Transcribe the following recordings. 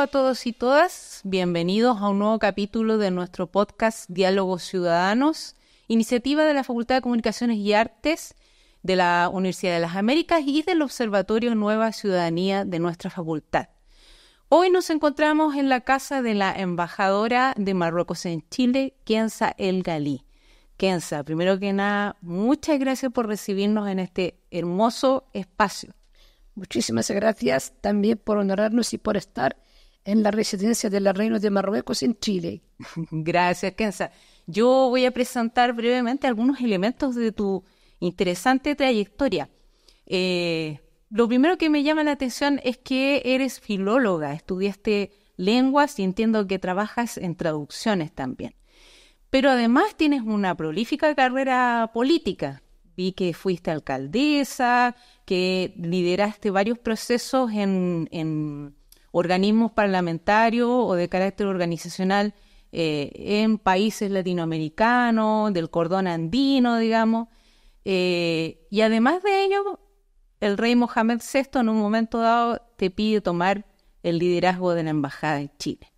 a todos y todas. Bienvenidos a un nuevo capítulo de nuestro podcast Diálogos Ciudadanos, iniciativa de la Facultad de Comunicaciones y Artes de la Universidad de las Américas y del Observatorio Nueva Ciudadanía de nuestra facultad. Hoy nos encontramos en la casa de la embajadora de Marruecos en Chile, Kenza El Galí. Kenza, primero que nada, muchas gracias por recibirnos en este hermoso espacio. Muchísimas gracias también por honorarnos y por estar en la residencia de la reina de Marruecos en Chile. Gracias, Kenza. Yo voy a presentar brevemente algunos elementos de tu interesante trayectoria. Eh, lo primero que me llama la atención es que eres filóloga, estudiaste lenguas y entiendo que trabajas en traducciones también. Pero además tienes una prolífica carrera política. Vi que fuiste alcaldesa, que lideraste varios procesos en organismos parlamentarios o de carácter organizacional eh, en países latinoamericanos, del cordón andino, digamos. Eh, y además de ello, el rey Mohamed VI en un momento dado te pide tomar el liderazgo de la Embajada de Chile.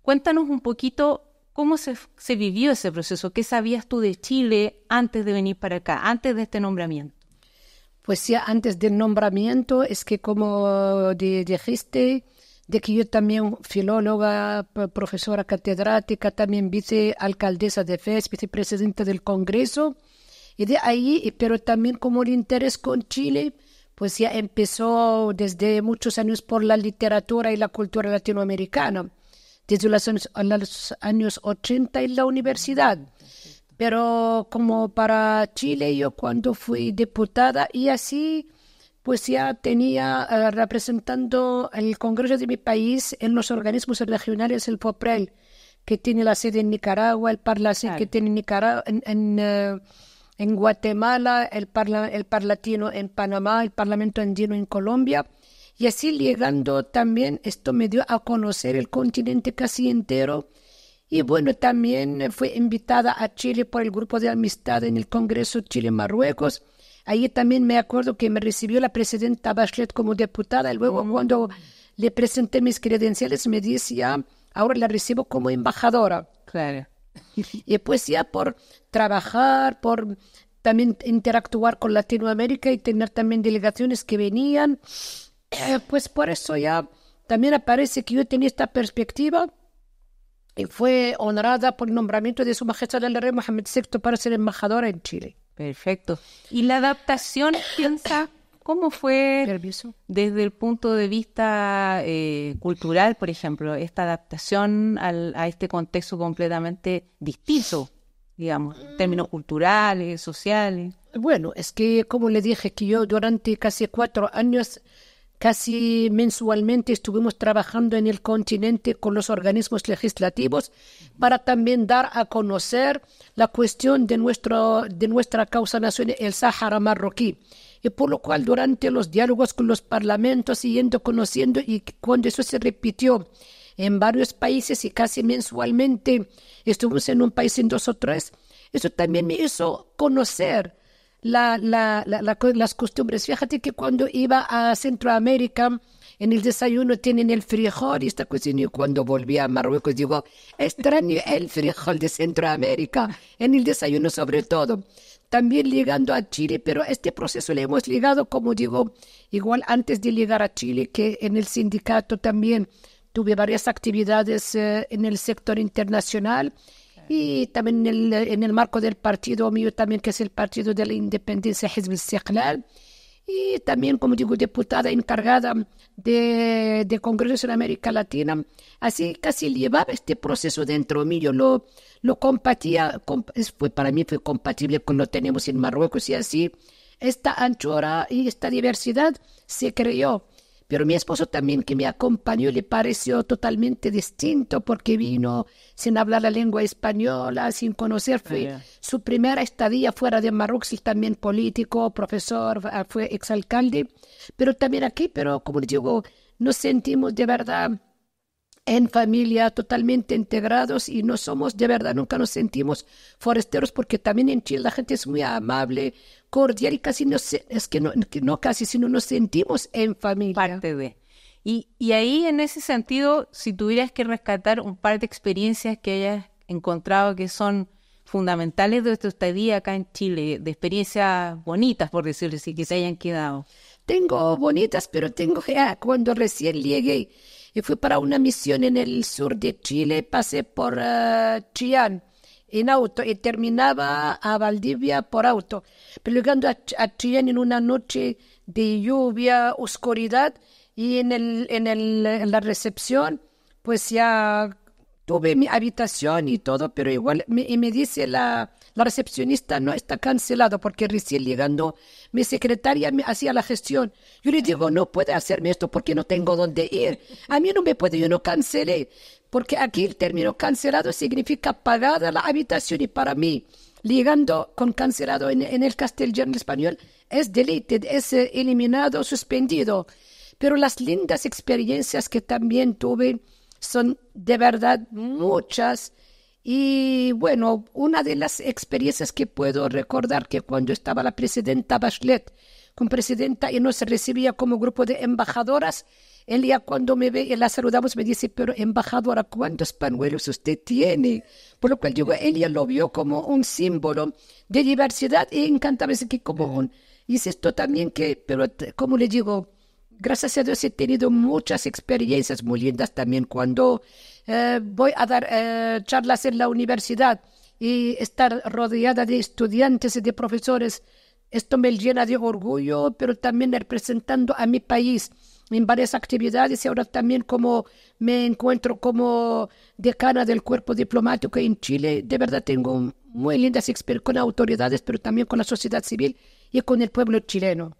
Cuéntanos un poquito cómo se, se vivió ese proceso, qué sabías tú de Chile antes de venir para acá, antes de este nombramiento. Pues sí, antes del nombramiento es que como eh, dijiste, de que yo también filóloga, profesora catedrática, también vicealcaldesa de FES, vicepresidenta del Congreso, y de ahí, pero también como el interés con Chile, pues ya empezó desde muchos años por la literatura y la cultura latinoamericana, desde los años, los años 80 en la universidad. Pero como para Chile, yo cuando fui diputada y así pues ya tenía eh, representando el Congreso de mi país en los organismos regionales, el POPREL, que tiene la sede en Nicaragua, el Parlacén que tiene Nicaragua, eh, en, Guatemala, el, el Parlatino en Panamá, el Parlamento Andino en Colombia. Y así llegando también, esto me dio a conocer el continente casi entero. Y bueno, también fue invitada a Chile por el Grupo de Amistad en el Congreso Chile-Marruecos. Ahí también me acuerdo que me recibió la presidenta Bachelet como diputada y luego cuando le presenté mis credenciales me decía, ahora la recibo como embajadora. Claro. y pues ya por trabajar, por también interactuar con Latinoamérica y tener también delegaciones que venían, eh, pues por eso ya también aparece que yo tenía esta perspectiva y fue honrada por el nombramiento de Su Majestad el Rey Mohammed VI para ser embajadora en Chile. Perfecto. ¿Y la adaptación, piensa, cómo fue desde el punto de vista eh, cultural, por ejemplo, esta adaptación a este contexto completamente distinto, digamos, en términos culturales, sociales? Bueno, es que, como le dije, que yo durante casi cuatro años Casi mensualmente estuvimos trabajando en el continente con los organismos legislativos para también dar a conocer la cuestión de, nuestro, de nuestra causa nacional, el Sáhara marroquí. Y por lo cual durante los diálogos con los parlamentos, siguiendo conociendo y cuando eso se repitió en varios países y casi mensualmente estuvimos en un país en dos o tres, eso también me hizo conocer las costumbres. Fíjate que cuando iba a Centroamérica, en el desayuno tienen el frijol y esta cuestión. Y cuando volví a Marruecos, digo, extraño el frijol de Centroamérica, en el desayuno sobre todo. También llegando a Chile, pero este proceso le hemos ligado, como digo, igual antes de llegar a Chile, que en el sindicato también tuve varias actividades eh, en el sector internacional y también en el, marco del partido mío también que es el partido de la independencia y también como digo diputada encargada de, de en América Latina así casi llevaba este proceso dentro mío lo, lo compartía fue, para mí fue compatible con lo que tenemos en Marruecos y así esta anchura y esta diversidad se creó pero mi esposo también que me acompañó le pareció totalmente distinto porque vino sin hablar la lengua española, sin conocer. Fue ah, su primera estadía fuera de Marruecos, también político, profesor, ah, fue exalcalde, pero también aquí, pero como les digo, nos sentimos de verdad en familia, totalmente integrados y no somos, de verdad, nunca nos sentimos foresteros porque también en Chile la gente es muy amable, cordial y casi no, es que no, casi, sino nos sentimos en familia. Parte Y, y ahí en ese sentido, si tuvieras que rescatar un par de experiencias que hayas encontrado que son fundamentales de tu estadía acá en Chile, de experiencias bonitas, por decirlo así, que se hayan quedado. Tengo bonitas, pero tengo ya cuando recién llegué y fui para una misión en el sur de Chile, pasé por uh, en auto y terminaba a Valdivia por auto. Pero llegando a, Chillán en una noche de lluvia, oscuridad, y en, el, en, el, en la recepción, pues ya tuve mi habitación y todo, pero igual, y me dice la, la recepcionista no está cancelada porque recién llegando mi secretaria me hacía la gestión. Yo le digo, no puede hacerme esto porque no tengo dónde ir. A mí no me puede, yo no cancelé. Porque aquí el término cancelado significa pagada la habitación y para mí llegando con cancelado en, en el castellano español, es deleted, es eh, eliminado, suspendido. Pero las lindas experiencias que también tuve son de verdad muchas y bueno, una de las experiencias que puedo recordar que cuando estaba la presidenta Bachelet, con presidenta y nos recibía como grupo de embajadoras. ella cuando me ve y la saludamos me dice, pero embajadora, ¿cuántos panuelos usted tiene? Por lo cual digo, él lo vio como un símbolo de diversidad y encantaba que como un... esto también que, pero como le digo, gracias a Dios he tenido muchas experiencias muy lindas también cuando eh, voy a dar eh, charlas en la universidad y estar rodeada de estudiantes y de profesores. Esto me llena de orgullo, pero también representando a mi país en varias actividades y ahora también como me encuentro como decana del cuerpo diplomático en Chile. De verdad tengo muy lindas experiencias con autoridades, pero también con la sociedad civil y con el pueblo chileno.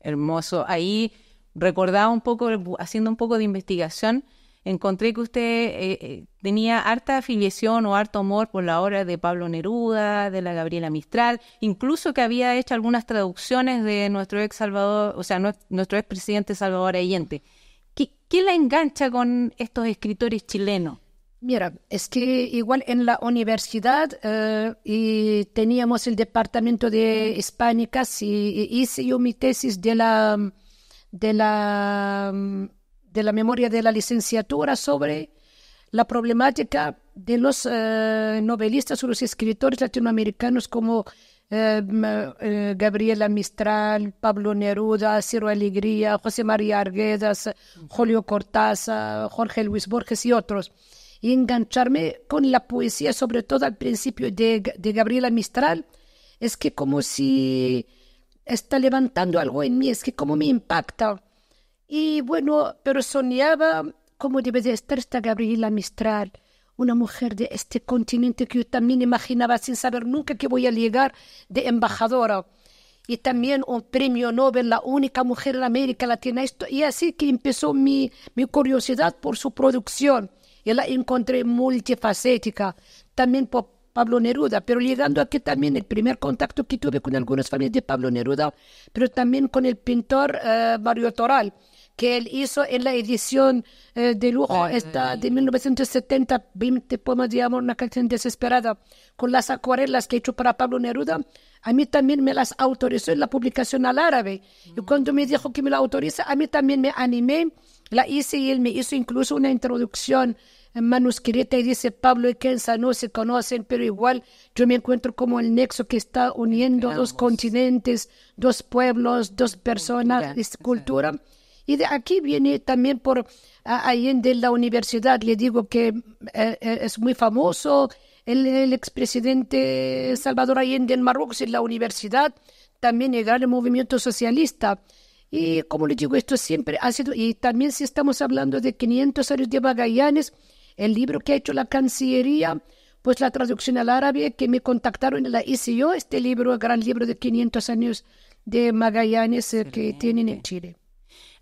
Hermoso. Ahí recordaba un poco, haciendo un poco de investigación, encontré que usted eh, eh, tenía harta afiliación o harto amor por la obra de Pablo Neruda, de la Gabriela Mistral, incluso que había hecho algunas traducciones de nuestro ex Salvador, o sea, nuestro ex presidente Salvador Allende. ¿Qué, la engancha con estos escritores chilenos? Mira, es que igual en la universidad eh, y teníamos el departamento de hispánicas y hice yo mi tesis de la de la, de la memoria de la licenciatura sobre la problemática de los eh, novelistas o los escritores latinoamericanos como eh, eh, Gabriela Mistral, Pablo Neruda, Ciro Alegría, José María Arguedas, Julio Cortázar, Jorge Luis Borges y otros. Y engancharme con la poesía, sobre todo al principio de Gabriela Mistral, es que como si está levantando algo en mí, es que como me impacta. Y bueno, pero soñaba cómo debe de estar esta Gabriela Mistral, una mujer de este continente que yo también imaginaba sin saber nunca que voy a llegar de embajadora. Y también un premio Nobel, la única mujer en América Latina. Esto, y así que empezó mi, mi curiosidad por su producción. Y la encontré multifacética, también por Pablo Neruda, pero llegando aquí también el primer contacto que tuve con algunas familias de Pablo Neruda, pero también con el pintor eh, Mario Toral, que él hizo en la edición eh, de lujo esta de 1970, 20 poemas de amor, una canción desesperada, con las acuarelas que he hecho para Pablo Neruda. A mí también me las autorizó en la publicación al árabe. Y mm. cuando me dijo que me la autoriza, a mí también me animé, la hice y él me hizo incluso una introducción manuscrita y dice Pablo y Kenza no se conocen, pero igual yo me encuentro como el nexo que está uniendo dos continentes, dos pueblos, dos personas, dos cultura. Y de aquí viene también por Allende la universidad, le digo que eh, eh, es muy famoso el, el expresidente Salvador Allende en Marruecos en la universidad, también el gran movimiento socialista. Y como le digo, esto siempre ha sido, y también si estamos hablando de 500 años de Magallanes, el libro que ha hecho la Cancillería, pues la traducción al árabe que me contactaron, la hice yo, este libro, el gran libro de 500 años de Magallanes eh, que tienen en Chile.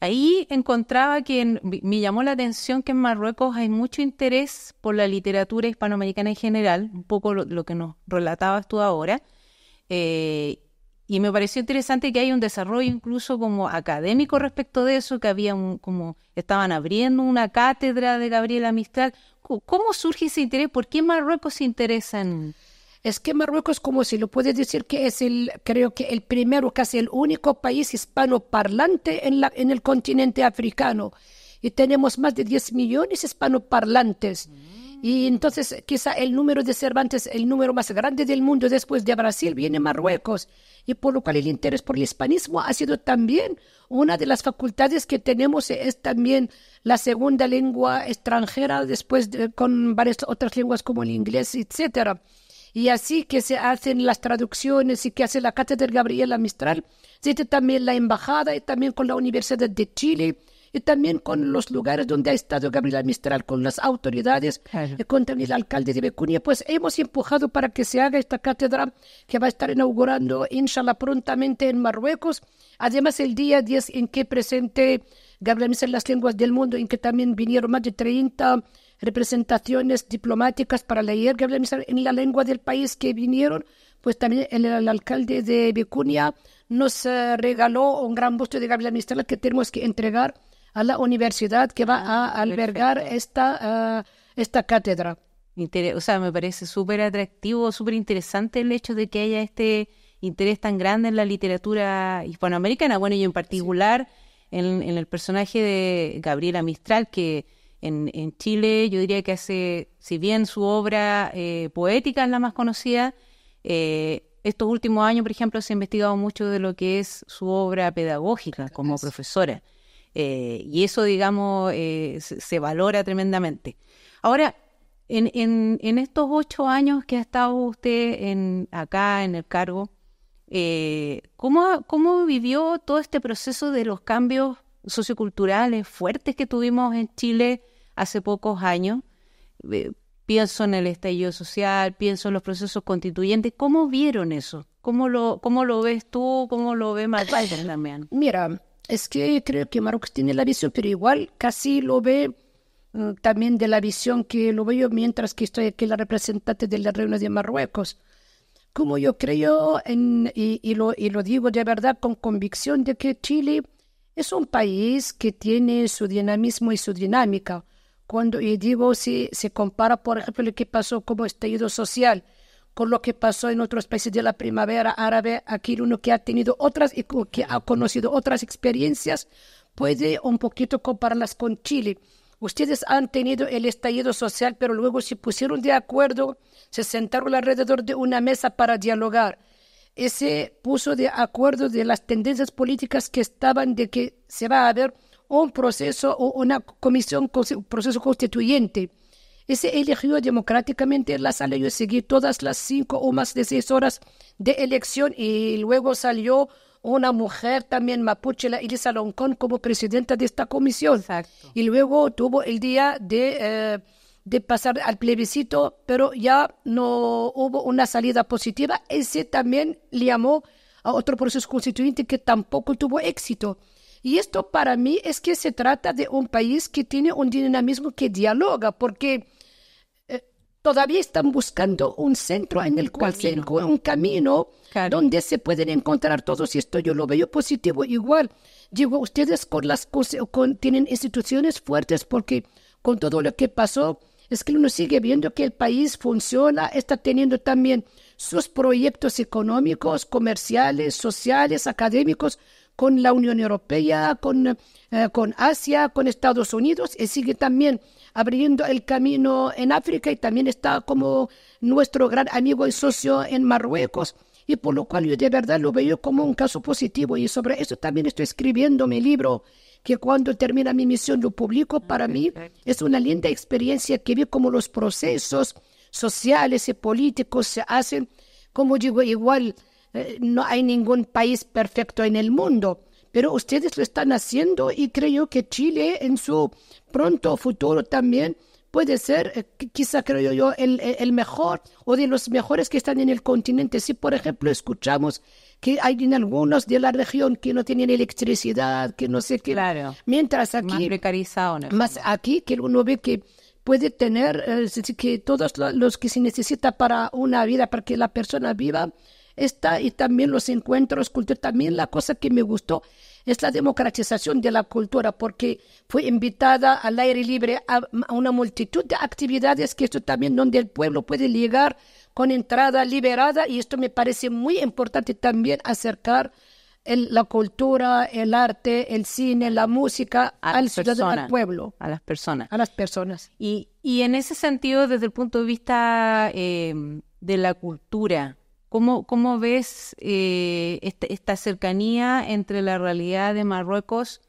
Ahí encontraba que me llamó la atención que en Marruecos hay mucho interés por la literatura hispanoamericana en general, un poco lo, que nos relatabas tú ahora, eh, y me pareció interesante que hay un desarrollo incluso como académico respecto de eso, que había un, como estaban abriendo una cátedra de Gabriela Amistad. ¿Cómo surge ese interés? ¿Por qué Marruecos se interesa Es que Marruecos, como si lo puedes decir, que es el, creo que el primero, casi el único país hispanoparlante en, la, en el continente africano. Y tenemos más de 10 millones hispanoparlantes. Y entonces quizá el número de Cervantes, el número más grande del mundo después de Brasil, viene Marruecos. Y por lo cual el interés por el hispanismo ha sido también una de las facultades que tenemos, es también la segunda lengua extranjera después con varias otras lenguas como el inglés, etcétera y así que se hacen las traducciones y que hace la Cátedra Gabriela Mistral, existe también la embajada y también con la Universidad de Chile y también con los lugares donde ha estado Gabriela Mistral, con las autoridades, claro. Eh, con también el alcalde de Becunia. Pues hemos empujado para que se haga esta cátedra que va a estar inaugurando, inshallah, prontamente en Marruecos. Además, el día 10 en que presente Gabriela Mistral las lenguas del mundo, en que también vinieron más de 30 representaciones diplomáticas para leer Gabriela Mistral en la lengua del país que vinieron, pues también el, alcalde de Becunia nos eh, regaló un gran busto de Gabriela Mistral que tenemos que entregar a la universidad que va a ah, albergar esta, ah, esta cátedra. o sea, me parece súper atractivo, súper interesante el hecho de que haya este interés tan grande en la literatura hispanoamericana. Bueno, y en particular en, el personaje de Gabriela Mistral, que en, Chile yo diría que hace, si bien su obra eh, poética es la más conocida, eh, estos últimos años, por ejemplo, se ha investigado mucho de lo que es su obra pedagógica como profesora. Eh, y eso, digamos, eh, se, valora tremendamente. Ahora, en, en, estos ocho años que ha estado usted en, acá en el cargo, eh, ¿cómo, ¿cómo vivió todo este proceso de los cambios socioculturales fuertes que tuvimos en Chile hace pocos años? Eh, pienso en el estallido social, pienso en los procesos constituyentes. ¿Cómo vieron eso? ¿Cómo lo, cómo lo ves tú? ¿Cómo lo ve más Mira, es que creo que Marruecos tiene la visión, pero igual casi lo ve mm, también de la visión que lo veo mientras que estoy aquí la representante de la reunión de Marruecos. Como yo creo, y, lo, digo de verdad con convicción, de que Chile es un país que tiene su dinamismo y su dinámica. Cuando, y digo, si se compara, por ejemplo, lo que pasó como estallido social, con lo que pasó en otros países de la primavera árabe, aquí uno que ha tenido otras y que ha conocido otras experiencias puede un poquito compararlas con Chile. Ustedes han tenido el estallido social, pero luego se pusieron de acuerdo, se sentaron alrededor de una mesa para dialogar. Ese puso de acuerdo de las tendencias políticas que estaban de que se va a haber un proceso o una comisión, un proceso constituyente ese se eligió democráticamente sala. salió seguí todas las cinco o más de seis horas de elección y luego salió una mujer también mapuche, la Elisa Loncón, como presidenta de esta comisión. Y luego tuvo el día eh, de, pasar al plebiscito, pero ya no hubo una salida positiva. Ese también le llamó a otro proceso constituyente que tampoco tuvo éxito. Y esto para mí es que se trata de un país que tiene un dinamismo que dialoga, porque Todavía están buscando un centro en el cual se se un camino donde se pueden encontrar todos y esto yo lo veo positivo igual. Digo, ustedes con las cosas, tienen instituciones fuertes porque con todo lo que pasó, es que uno sigue viendo que el país funciona, está teniendo también sus proyectos económicos, comerciales, sociales, académicos, con la Unión Europea, con, eh, con Asia, con Estados Unidos y sigue también abriendo el camino en África y también está como nuestro gran amigo y socio en Marruecos. Y por lo cual yo de verdad lo veo como un caso positivo y sobre eso también estoy escribiendo mi libro que cuando termina mi misión lo publico. Para mí es una linda experiencia que vi como los procesos sociales y políticos se hacen, como digo, igual eh, no hay ningún país perfecto en el mundo, pero ustedes lo están haciendo y creo que Chile en su pronto futuro también puede ser, eh, quizá creo yo, el, el, mejor o de los mejores que están en el continente. Si, por ejemplo, escuchamos que hay en algunos de la región que no tienen electricidad, que no sé qué. Mientras aquí. Más aquí, que uno ve que puede tener, eh, que todos los que se necesita para una vida, para que la persona viva, esta y también los encuentros culturales. También la cosa que me gustó es la democratización de la cultura, porque fue invitada al aire libre a, una multitud de actividades que esto también donde el pueblo puede llegar con entrada liberada y esto me parece muy importante también acercar la cultura, el arte, el cine, la música al, ciudadano, al pueblo. A las personas. A las personas. Y, y en ese sentido, desde el punto de vista eh, de la cultura, ¿Cómo, ves eh, este, esta, cercanía entre la realidad de Marruecos,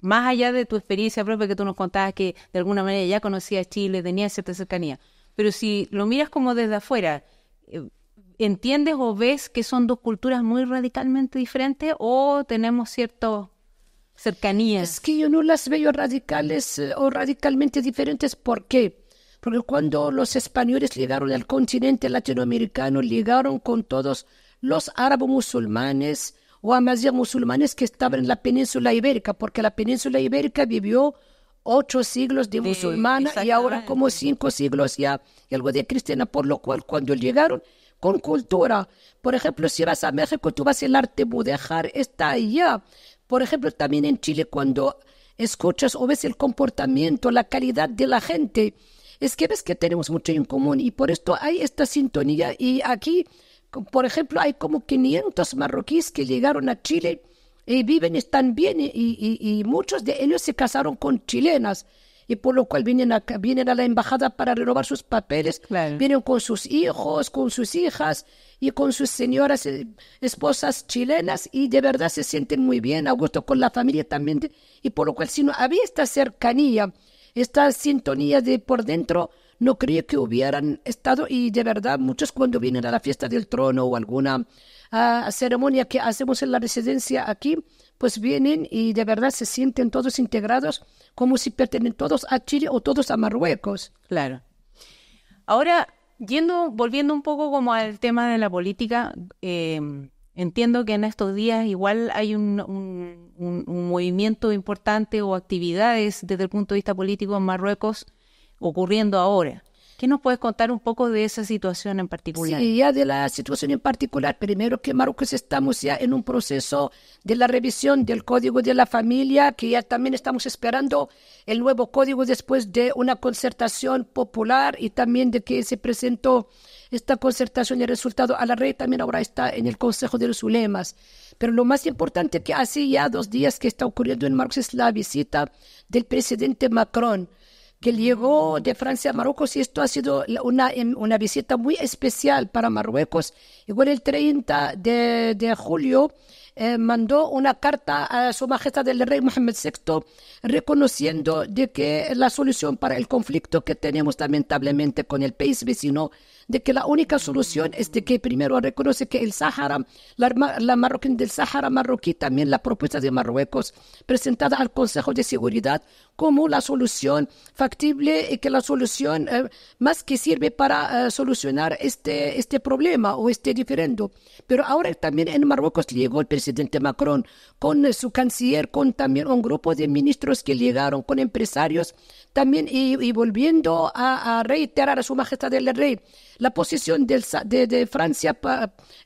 más allá de tu experiencia propia que tú nos contabas que de alguna manera ya conocías Chile, tenías cierta cercanía? Pero si lo miras como desde afuera, eh, ¿entiendes o ves que son dos culturas muy radicalmente diferentes o tenemos cierto cercanías? Es que yo no las veo radicales eh, o radicalmente diferentes. ¿Por qué? Porque cuando los españoles llegaron al continente latinoamericano, llegaron con todos los árabes musulmanes o ya musulmanes que estaban en la península ibérica, porque la península ibérica vivió ocho siglos de, musulmanes musulmana y ahora como cinco siglos ya y algo de cristiana, por lo cual cuando llegaron con cultura, por ejemplo, si vas a México, tú vas el arte budejar está allá. Por ejemplo, también en Chile, cuando escuchas o ves el comportamiento, la calidad de la gente, es que ves que tenemos mucho en común y por esto hay esta sintonía. Y aquí, por ejemplo, hay como 500 marroquíes que llegaron a Chile y viven, están bien y, muchos de ellos se casaron con chilenas y por lo cual vienen a, a la embajada para renovar sus papeles, vienen con sus hijos, con sus hijas y con sus señoras eh, esposas chilenas y de verdad se sienten muy bien, a gusto con la familia también. Y por lo cual, si no había esta cercanía, esta sintonía de por dentro no creía que hubieran estado y de verdad muchos cuando vienen a la fiesta del trono o alguna ah, ceremonia que hacemos en la residencia aquí, pues vienen y de verdad se sienten todos integrados como si pertenecen todos a Chile o todos a Marruecos. Claro. Ahora, yendo, volviendo un poco como al tema de la política, eh, Entiendo que en estos días igual hay un, movimiento importante o actividades desde el punto de vista político en Marruecos ocurriendo ahora. ¿Qué nos puedes contar un poco de esa situación en particular? Sí, ya de la situación en particular. Primero que Marruecos estamos ya en un proceso de la revisión del Código de la Familia, que ya también estamos esperando el nuevo código después de una concertación popular y también de que se presentó esta concertación y el resultado a la red también ahora está en el Consejo de los Ulemas. Pero lo más importante que hace ya dos días que está ocurriendo en Marruecos es la visita del presidente Macron que llegó de Francia a Marruecos y esto ha sido una, visita muy especial para Marruecos. Igual el 30 de julio eh, mandó una carta a su majestad del rey Mohammed VI reconociendo de que la solución para el conflicto que tenemos lamentablemente con el país vecino, de que la única solución es de que primero reconoce que el Sahara, la, marroquín del Sahara marroquí, también la propuesta de Marruecos presentada al Consejo de Seguridad como la solución factible y que la solución eh, más que sirve para eh, solucionar este, este problema o este diferendo. Pero ahora también en Marruecos llegó el presidente presidente Macron, con eh, su canciller, con también un grupo de ministros que llegaron, con empresarios, también y, volviendo a, reiterar a su majestad el rey la posición de, Francia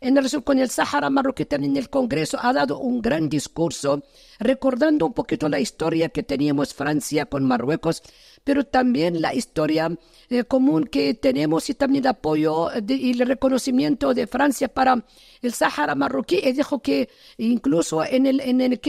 en relación con el Sahara marroquí en el Congreso, ha dado un gran discurso recordando un poquito la historia que teníamos Francia con Marruecos pero también la historia eh, común que tenemos y también el apoyo eh, y el reconocimiento de Francia para el Sahara marroquí. Y dijo que incluso en el, en el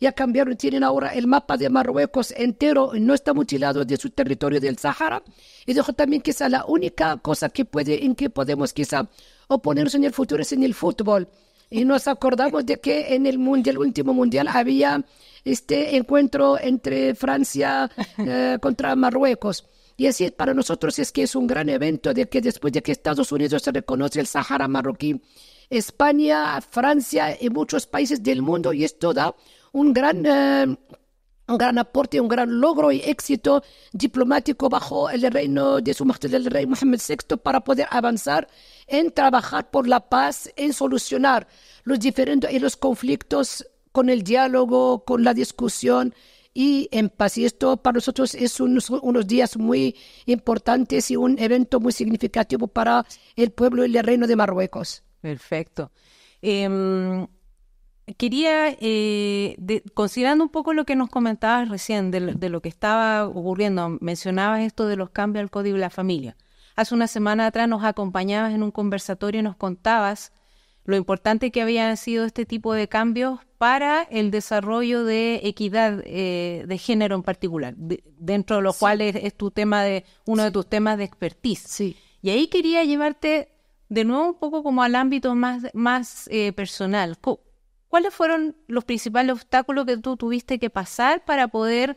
ya cambiaron, tienen ahora el mapa de Marruecos entero, no está mutilado de su territorio del Sahara. Y dijo también que es la única cosa que puede, en que podemos quizá oponernos en el futuro es en el fútbol y nos acordamos de que en el mundial, último mundial había este encuentro entre Francia eh, contra Marruecos. Y así para nosotros es que es un gran evento de que después de que Estados Unidos se reconoce el Sahara marroquí, España, Francia y muchos países del mundo, y esto da un gran, eh, un gran aporte, un gran logro y éxito diplomático bajo el reino de su majestad el rey Mohamed VI para poder avanzar en trabajar por la paz, en solucionar los diferentes eh, conflictos con el diálogo, con la discusión y en paz. Y esto para nosotros es unos, unos días muy importantes y un evento muy significativo para el pueblo y el reino de Marruecos. Perfecto. Em, quería, eh, considerando un poco lo que nos comentabas recién de, lo que estaba ocurriendo, mencionabas esto de los cambios al Código de la Familia. Hace una semana atrás nos acompañabas en un conversatorio y nos contabas lo importante que habían sido este tipo de cambios para el desarrollo de equidad eh, de género en particular, dentro de lo cual es, tu tema de uno de tus temas de expertise. Sí. Y ahí quería llevarte de nuevo un poco como al ámbito más, más eh, personal. ¿Cuáles fueron los principales obstáculos que tú tuviste que pasar para poder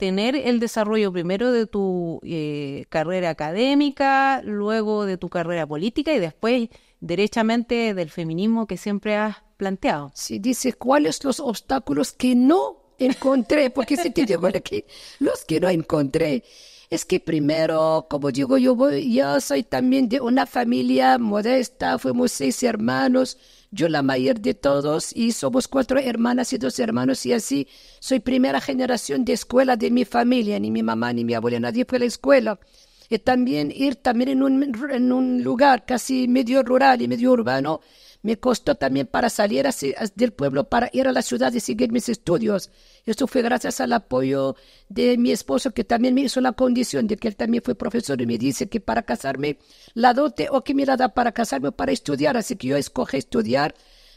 tener el desarrollo primero de tu eh, carrera académica, luego de tu carrera política y después derechamente del feminismo que siempre has planteado. Si sí, dices cuáles los obstáculos que no encontré, porque se te aquí los que no encontré. Es que primero, como digo, yo, yo soy también de una familia modesta, fuimos seis hermanos, yo la mayor de todos, y somos cuatro hermanas y dos hermanos, y así soy primera generación de escuela de mi familia, ni mi mamá ni mi abuela, nadie fue a la escuela. Y también ir también en un, en un lugar casi medio rural y medio urbano, me costó también para salir del pueblo, para ir a la ciudad y seguir mis estudios. Esto fue gracias al apoyo de mi esposo, que también me hizo la condición de que él también fue profesor y me dice que para casarme, la dote o que me la da para casarme o para estudiar. Así que yo escoge estudiar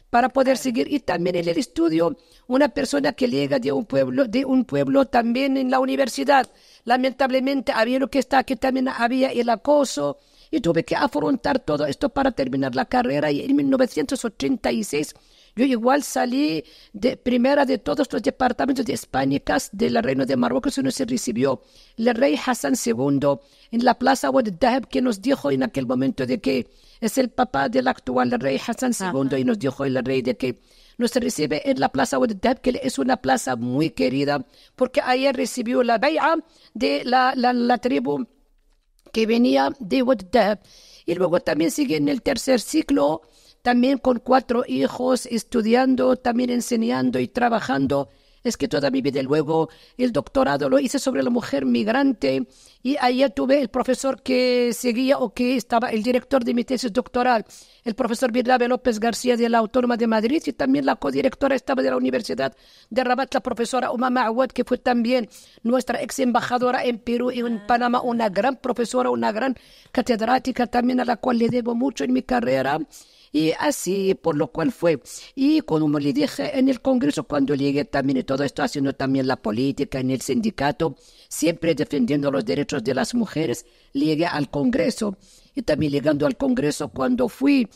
para poder seguir. Y también en el estudio, una persona que llega de un pueblo, de un pueblo también en la universidad. Lamentablemente había lo que está que también había el acoso y tuve que afrontar todo esto para terminar la carrera y en 1986 yo igual salí de primera de todos los departamentos de hispánicas del reino de Marruecos y nos recibió el rey Hassan II en la plaza Dahab que nos dijo en aquel momento de que es el papá del actual rey Hassan II y nos dijo el rey de que nos recibe en la plaza Dahab que es una plaza muy querida porque ayer recibió la baya de la, tribu que venía de Dahab. Y luego también sigue en el tercer ciclo también con cuatro hijos, estudiando, también enseñando y trabajando. Es que toda mi vida luego el doctorado lo hice sobre la mujer migrante y ahí tuve el profesor que seguía o que estaba el director de mi tesis doctoral, el profesor Virlave López García de la Autónoma de Madrid y también la codirectora estaba de la Universidad de Rabat, la profesora Umama Awad, que fue también nuestra ex embajadora en Perú y en Panamá, una gran profesora, una gran catedrática también a la cual le debo mucho en mi carrera y así por lo cual fue. Y como le dije en el Congreso, cuando llegué también y todo esto, haciendo también la política en el sindicato, siempre defendiendo los derechos de las mujeres, llegué al Congreso y también llegando al Congreso cuando fui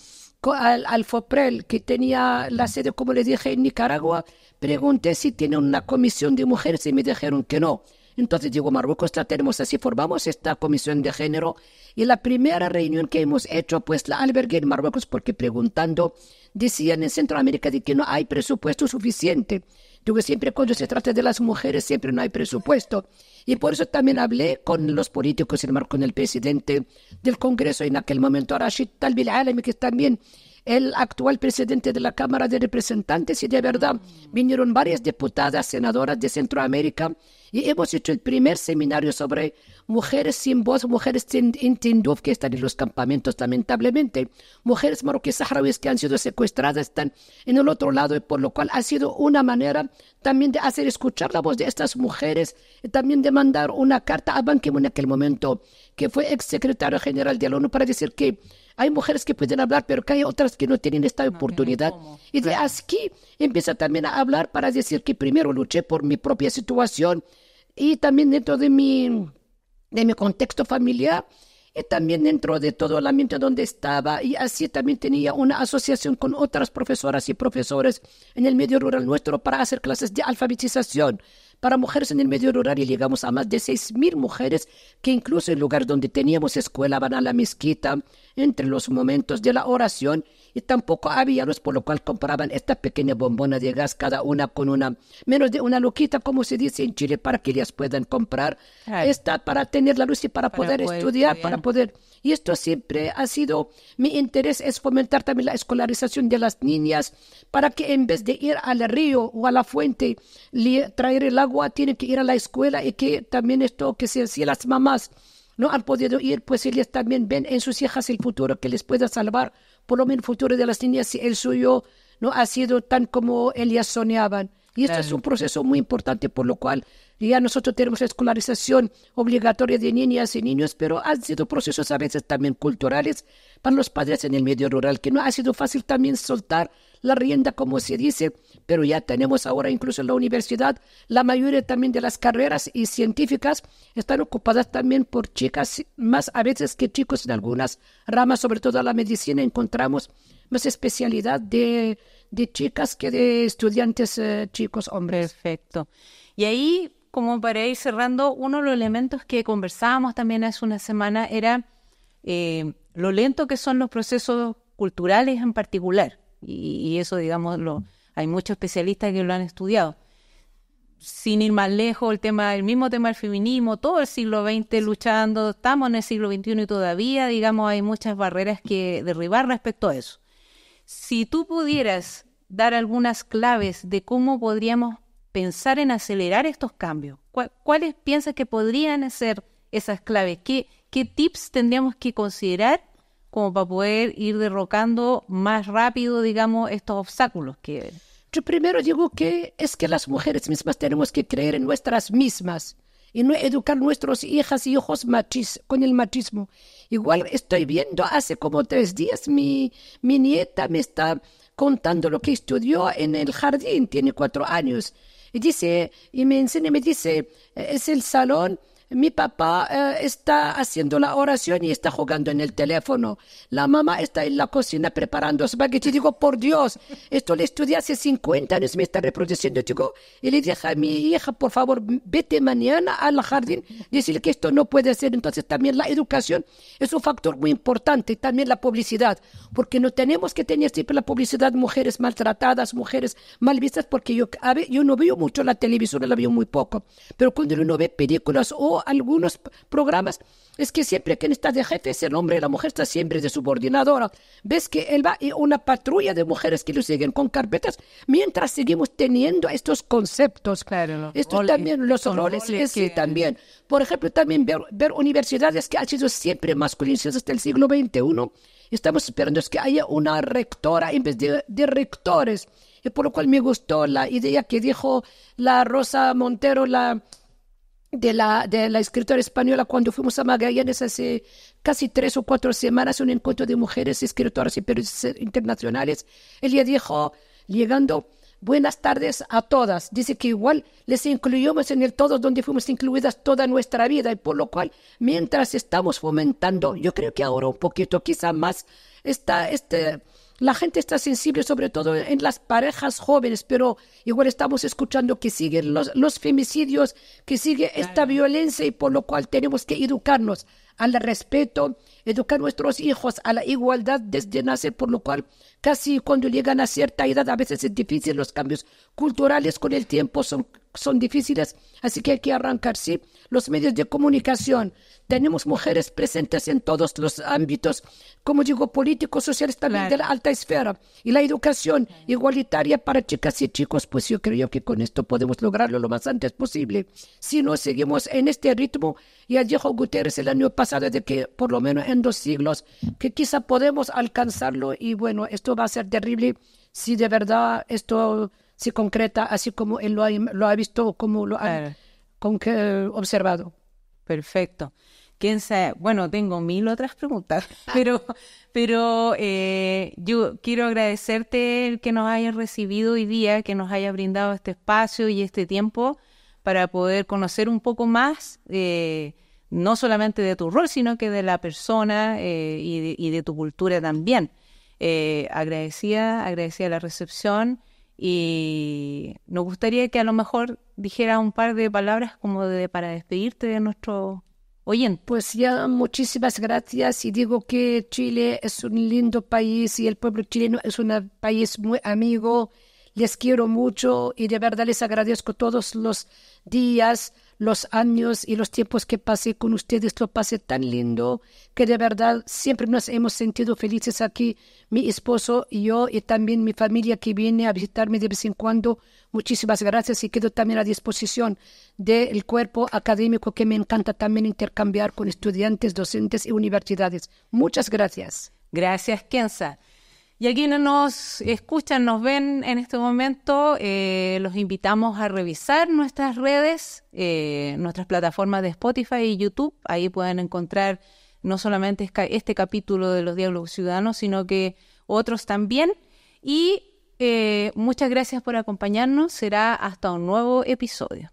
al, FOPREL, que tenía la sede, como le dije, en Nicaragua, pregunté si tiene una comisión de mujeres y me dijeron que no. Entonces digo, Marruecos, tratemos así, formamos esta comisión de género y la primera reunión que hemos hecho, pues la albergué en Marruecos porque preguntando, decían en Centroamérica de que no hay presupuesto suficiente. Digo, siempre cuando se trata de las mujeres, siempre no hay presupuesto. Y por eso también hablé con los políticos, con el presidente del Congreso en aquel momento, Rashid Talbil Alami, que también el actual presidente de la Cámara de Representantes y de verdad vinieron varias diputadas, senadoras de Centroamérica y hemos hecho el primer seminario sobre mujeres sin voz, mujeres sin tinduf que están en los campamentos lamentablemente, mujeres marroquíes saharauis que han sido secuestradas están en el otro lado y por lo cual ha sido una manera también de hacer escuchar la voz de estas mujeres y también de mandar una carta a Ban Ki-moon en aquel momento que fue ex secretario general de la ONU para decir que hay mujeres que pueden hablar, pero que hay otras que no tienen esta oportunidad. y de aquí empieza también a hablar para decir que primero luché por mi propia situación y también dentro de mi, de mi contexto familiar y también dentro de todo el ambiente donde estaba. Y así también tenía una asociación con otras profesoras y profesores en el medio rural nuestro para hacer clases de alfabetización para mujeres en el medio rural llegamos a más de 6.000 mujeres que incluso en lugar donde teníamos escuela van a la mezquita entre los momentos de la oración y tampoco había luz, por lo cual compraban estas pequeñas bombonas de gas, cada una con una, menos de una loquita, como se dice en Chile, para que ellas puedan comprar esta para tener la luz y para, poder, estudiar, para poder. Y esto siempre ha sido mi interés, es fomentar también la escolarización de las niñas, para que en vez de ir al río o a la fuente, traer el agua, tienen que ir a la escuela y que también esto, que se si las mamás no han podido ir, pues ellas también ven en sus hijas el futuro que les pueda salvar por lo menos el futuro de las niñas, el suyo no ha sido tan como ellas soñaban. Y esto es un proceso muy importante, por lo cual ya nosotros tenemos la escolarización obligatoria de niñas y niños, pero han sido procesos a veces también culturales para los padres en el medio rural, que no ha sido fácil también soltar la rienda, como se dice, pero ya tenemos ahora incluso en la universidad, la mayoría también de las carreras y científicas están ocupadas también por chicas, más a veces que chicos en algunas ramas, sobre todo la medicina, encontramos más especialidad de, chicas que de estudiantes eh, chicos, hombres. Perfecto. Y ahí, como para ir cerrando, uno de los elementos que conversábamos también hace una semana era eh, lo lento que son los procesos culturales en particular. Y, eso, digamos, lo, hay muchos especialistas que lo han estudiado. Sin ir más lejos, el tema, el mismo tema del feminismo, todo el siglo XX luchando, estamos en el siglo XXI y todavía, digamos, hay muchas barreras que derribar respecto a eso. Si tú pudieras dar algunas claves de cómo podríamos pensar en acelerar estos cambios, ¿cuáles piensas que podrían ser esas claves? ¿Qué, qué tips tendríamos que considerar como para poder ir derrocando más rápido, digamos, estos obstáculos que... Yo primero digo que es que las mujeres mismas tenemos que creer en nuestras mismas y no educar nuestros hijas y hijos machis, con el machismo. Igual estoy viendo hace como tres días mi, nieta me está contando lo que estudió en el jardín, tiene cuatro años, y dice, y me enseña, me dice, es el salón mi papá eh, está haciendo la oración y está jugando en el teléfono. La mamá está en la cocina preparando espagueti. Digo, por Dios, esto le estudié hace 50 años, me está reproduciendo. Digo, y le dije a mi hija, por favor, vete mañana al jardín. Decirle que esto no puede ser. Entonces también la educación es un factor muy importante. También la publicidad, porque no tenemos que tener siempre la publicidad mujeres maltratadas, mujeres mal vistas, porque yo, yo no veo mucho la televisión, la veo muy poco. Pero cuando uno ve películas o algunos programas, es que siempre que en jefe es el hombre la mujer está siempre de subordinadora. Ves que él va y una patrulla de mujeres que lo siguen con carpetas, mientras seguimos teniendo estos conceptos. Claro, estos también, los roles, que... también. Por ejemplo, también ver, universidades que han sido siempre masculinas hasta el siglo XXI. Estamos esperando es que haya una rectora en vez de, de rectores. Y por lo cual me gustó la idea que dijo la Rosa Montero, la de la, de la escritora española cuando fuimos a Magallanes hace casi tres o cuatro semanas, un encuentro de mujeres escritoras y periodistas internacionales. Ella dijo, llegando, buenas tardes a todas. Dice que igual les incluyó en el todo donde fuimos incluidas toda nuestra vida y por lo cual, mientras estamos fomentando, yo creo que ahora un poquito, quizá más, está este la gente está sensible, sobre todo en las parejas jóvenes, pero igual estamos escuchando que siguen los, los femicidios, que sigue esta violencia y por lo cual tenemos que educarnos al respeto, educar a nuestros hijos a la igualdad desde nacer, por lo cual Casi cuando llegan a cierta edad a veces es difícil, los cambios culturales con el tiempo son, son difíciles, así que hay que arrancar, sí. Los medios de comunicación, tenemos mujeres presentes en todos los ámbitos, como digo, políticos, sociales, también de la alta esfera. Y la educación igualitaria para chicas y chicos, pues yo creo que con esto podemos lograrlo lo más antes posible. Si no seguimos en este ritmo, y ya dijo Guterres el año pasado de que por lo menos en dos siglos, que quizá podemos alcanzarlo y bueno, va a ser terrible si de verdad esto se concreta así como él lo ha, visto, como lo ha observado. Perfecto. Quién sabe, bueno, tengo mil otras preguntas, pero, pero eh, yo quiero agradecerte el que nos hayas recibido hoy día, que nos haya brindado este espacio y este tiempo para poder conocer un poco más, eh, no solamente de tu rol, sino que de la persona eh, y, de, tu cultura también eh, agradecía la recepción y nos gustaría que a lo mejor dijera un par de palabras como de, para despedirte de nuestro oyente. Pues ya muchísimas gracias y digo que Chile es un lindo país y el pueblo chileno es un país muy amigo les quiero mucho y de verdad les agradezco todos los días, los años y los tiempos que pasé con ustedes. Lo pasé tan lindo que de verdad siempre nos hemos sentido felices aquí, mi esposo y yo y también mi familia que viene a visitarme de vez en cuando. Muchísimas gracias y quedo también a disposición del cuerpo académico que me encanta también intercambiar con estudiantes, docentes y universidades. Muchas gracias. Gracias, Kenza. Y a quienes nos escuchan, nos ven en este momento, eh, los invitamos a revisar nuestras redes, eh, nuestras plataformas de Spotify y YouTube. Ahí pueden encontrar no solamente este capítulo de los Diálogos Ciudadanos, sino que otros también. Y eh, muchas gracias por acompañarnos. Será hasta un nuevo episodio.